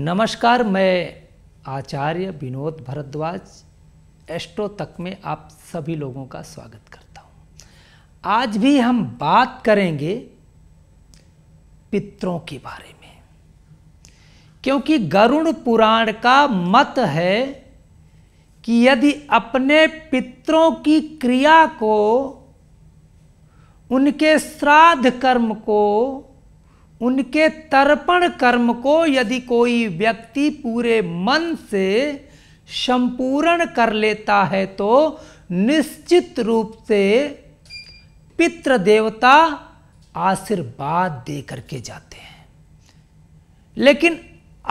नमस्कार मैं आचार्य विनोद भरद्वाज एस्ट्रो तक में आप सभी लोगों का स्वागत करता हूं आज भी हम बात करेंगे पितरों के बारे में क्योंकि गरुण पुराण का मत है कि यदि अपने पितरों की क्रिया को उनके श्राद्ध कर्म को उनके तर्पण कर्म को यदि कोई व्यक्ति पूरे मन से संपूर्ण कर लेता है तो निश्चित रूप से पित्र देवता आशीर्वाद दे करके जाते हैं लेकिन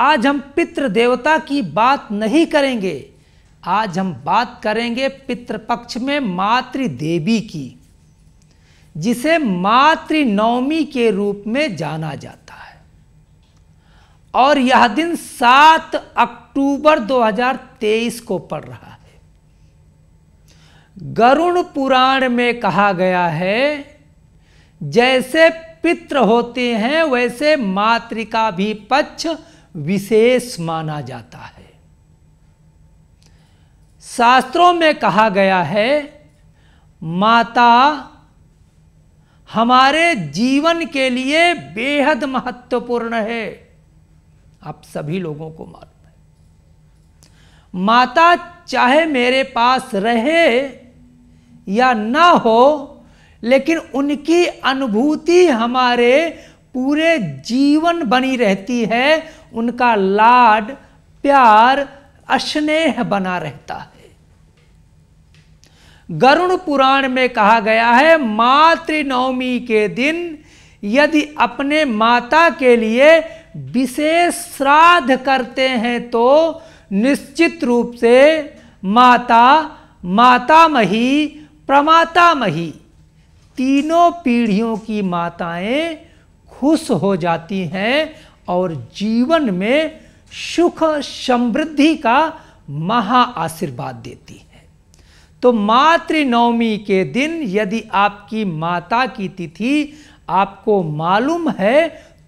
आज हम पित्र देवता की बात नहीं करेंगे आज हम बात करेंगे पितृपक्ष में मातृ देवी की जिसे मातृनवमी के रूप में जाना जाता है और यह दिन 7 अक्टूबर 2023 को पड़ रहा है गरुण पुराण में कहा गया है जैसे पित्र होते हैं वैसे मातृ का भी पक्ष विशेष माना जाता है शास्त्रों में कहा गया है माता हमारे जीवन के लिए बेहद महत्वपूर्ण है आप सभी लोगों को मालूम है माता चाहे मेरे पास रहे या ना हो लेकिन उनकी अनुभूति हमारे पूरे जीवन बनी रहती है उनका लाड प्यार स्नेह बना रहता है गरुण पुराण में कहा गया है मातृनवमी के दिन यदि अपने माता के लिए विशेष श्राद्ध करते हैं तो निश्चित रूप से माता माता मही प्रमाता मही तीनों पीढ़ियों की माताएं खुश हो जाती हैं और जीवन में सुख समृद्धि का महा आशीर्वाद देती हैं तो मातृनवमी के दिन यदि आपकी माता की तिथि आपको मालूम है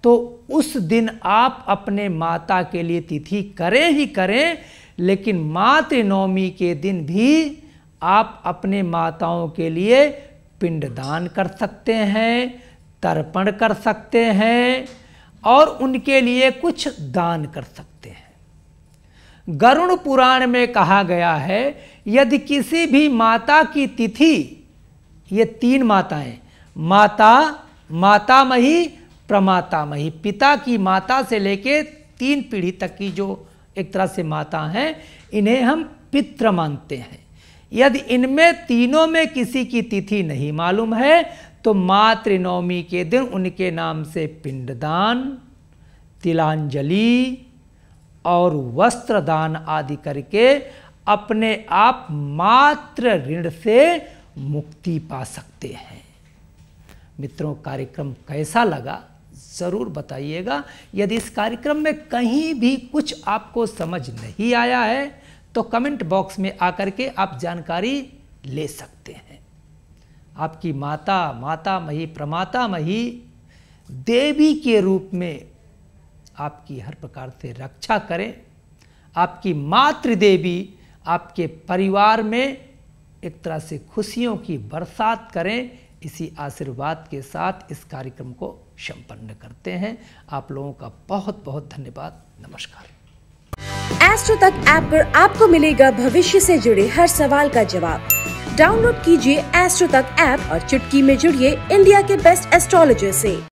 तो उस दिन आप अपने माता के लिए तिथि करें ही करें लेकिन मातृनवमी के दिन भी आप अपने माताओं के लिए पिंडदान कर सकते हैं तर्पण कर सकते हैं और उनके लिए कुछ दान कर सकते गरुण पुराण में कहा गया है यदि किसी भी माता की तिथि ये तीन माताएं माता माता मही प्रमाता मही पिता की माता से लेके तीन पीढ़ी तक की जो एक तरह से माता हैं इन्हें हम पित्र मानते हैं यदि इनमें तीनों में किसी की तिथि नहीं मालूम है तो मातृनवमी के दिन उनके नाम से पिंडदान तिलांजलि और वस्त्र दान आदि करके अपने आप मात्र ऋण से मुक्ति पा सकते हैं मित्रों कार्यक्रम कैसा लगा ज़रूर बताइएगा यदि इस कार्यक्रम में कहीं भी कुछ आपको समझ नहीं आया है तो कमेंट बॉक्स में आकर के आप जानकारी ले सकते हैं आपकी माता माता मही प्रमाता मही देवी के रूप में आपकी हर प्रकार से रक्षा करें आपकी मातृदेवी आपके परिवार में एक तरह से खुशियों की बरसात करें इसी आशीर्वाद के साथ इस कार्यक्रम को संपन्न करते हैं आप लोगों का बहुत बहुत धन्यवाद नमस्कार एस्ट्रो तक ऐप पर आपको मिलेगा भविष्य से जुड़े हर सवाल का जवाब डाउनलोड कीजिए एस्ट्रो तक ऐप और चुटकी में जुड़िए इंडिया के बेस्ट एस्ट्रोलॉजर से